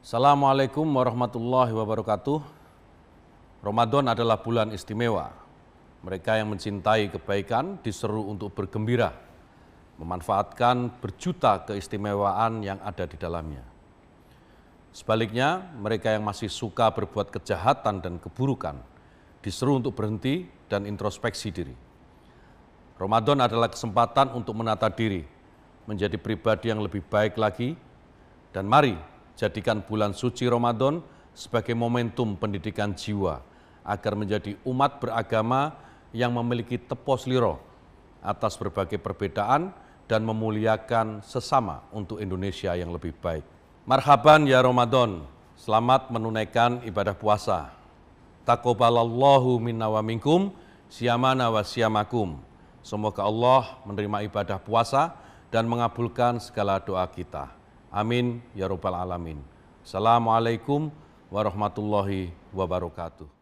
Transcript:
Assalamualaikum warahmatullahi wabarakatuh. Ramadan adalah bulan istimewa. Mereka yang mencintai kebaikan diseru untuk bergembira, memanfaatkan berjuta keistimewaan yang ada di dalamnya. Sebaliknya, mereka yang masih suka berbuat kejahatan dan keburukan diseru untuk berhenti dan introspeksi diri. Ramadan adalah kesempatan untuk menata diri, menjadi pribadi yang lebih baik lagi, dan mari Jadikan bulan suci Ramadan sebagai momentum pendidikan jiwa agar menjadi umat beragama yang memiliki tepos liro atas berbagai perbedaan dan memuliakan sesama untuk Indonesia yang lebih baik. Marhaban ya Ramadan, selamat menunaikan ibadah puasa. Takobalallahu minna wa minkum, siamana wa siamakum. Semoga Allah menerima ibadah puasa dan mengabulkan segala doa kita. Amin ya Rabbal Alamin. Assalamualaikum warahmatullahi wabarakatuh.